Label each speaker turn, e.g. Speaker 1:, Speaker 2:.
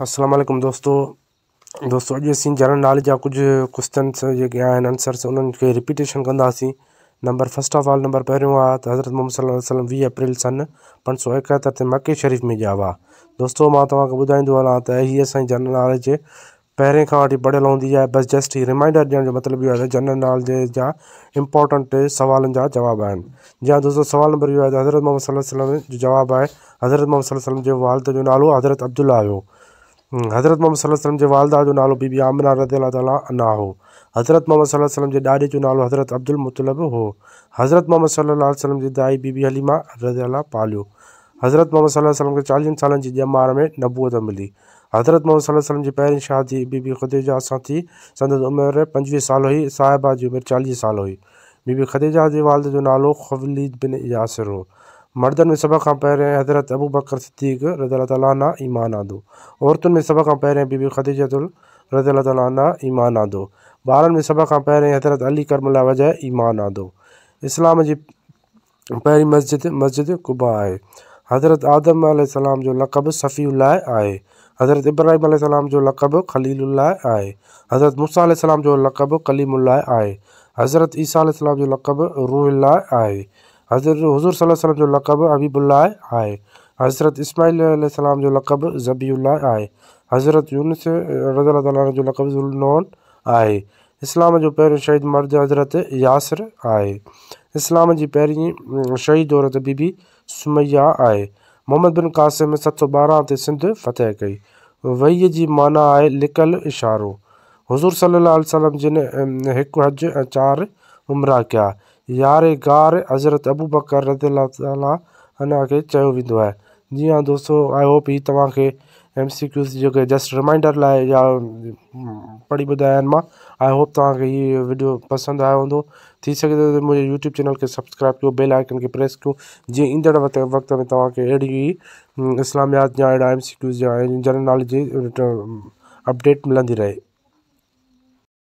Speaker 1: السلام علیکم دوستو دوستوں دوستوں اجی جرنل نالج کا کچھ کوشچنس جو آنسرس ان کی ریپیٹیشن کرمر فسٹ آف آل نمبر پہ حضرت محمد صلی اللہ وسلم وی اپریل سن پہ سو اکہتر سے مکیش شریف میں گیا ہوا دستوں میں تو بائیو تو یہ ابھی جرنل نالج پہ ویٹ پڑھل ہوں بس جسٹ ریمائنڈر دلب یہ جنرل نالج جا امپورٹنٹ سوالوں کا جواب ہیں جیسے دوستوں سوال نمبر یہ تو حضرت محمد صلی اللہ وسلم جواب ہے حضرت محمد صلی اللہ وسلم جو والد جو نالو حضرت عبد اللہ ہو हज़रत मोहम्मद सलाहु वसलम जे वालदा जो नालो बीबी आमना रज़ा अना हो हज़रत मोहम्मद सलाहु वसलम जे ॾाॾे जो नालो हज़रत अब्दुल मुतलब हो हो हज़रत महम्मद वसलम जी दाई बीबी हलीमा रज़ा पालियो हज़रत मोहम्मद सलाहु वसलम खे चालीहनि सालनि जी ॼमार में नबूअत मिली हज़रत मोहम्मद सलाहु वसलम जी पहिरीं शादी बीबी ख़ुदेजा सां थी संदसि उमिरि पंजवीह साल हुई साहिबा जी उमिरि चालीह साल हुई बीबी ख़दीजा जे वालद जो नालो ख़वलीद बिन यासिर हो مردن میں سب کا پہرے حضرت ابو بکر صدیق رضی اللہ تعالیٰ عنہ ایمان آد عورتوں میں سب کا پہرے بی بی خدیجت رضی اللہ تعالیٰ عنہ ایمان آد بارن میں سب کا پہرے حضرت علی کرم اللہ وجہ ایمان آد اسلام جی پہری مسجد مسجد قبا ہے حضرت آدم علیہ السلام جو لقب صفی اللہ آئے حضرت ابراہیم علیہ السلام جو لقب خلیل اللہ آئے حضرت مصع علیہ السلام جو لقب کلیم اللہ آئے حضرت عیسیٰ علیہ السلام جو لقب روح اللہ آئے حضرت حضور صلی اللہ علیہ وسلم جو لقب حبیب اللہ آئے حضرت اسماعیل علیہ السلام جو لقب ذبی اللہ آئے حضرت یونس رضی اللہ تعالیٰ جو لقب ذوالنون آئے اسلام جو پہر شہید مرد حضرت یاسر آئے اسلام جی پہ شہید عورت بیبی سمیہ ہے محمد بن قاسم سات سو بارہ تھی سندھ فتح کئی وئی جی مانا ہے لکھل اشاروں حضور صلی اللہ علیہ سلام جن ایک حج اور چار عمراہ کیا یار گار حضرت ابو بکر رضی اللہ تعالیٰ انا کے چائے جی ہاں دوستوں آئی ہوپ یہ تا ایم سی کوز جو کہ جسٹ ریمائنڈر لائے یا پڑھی بدایا ہے آئی ہوپ تعریف یہ ویڈیو پسند آیا ہوں تو یوٹوب چینل کے سبسکرائب کیا بے لائکن کے پریس کو جیدڑ وقت میں تاکہ اڑی اسلامیات یا اڑا M C Qs general knowledge update ملتی رہے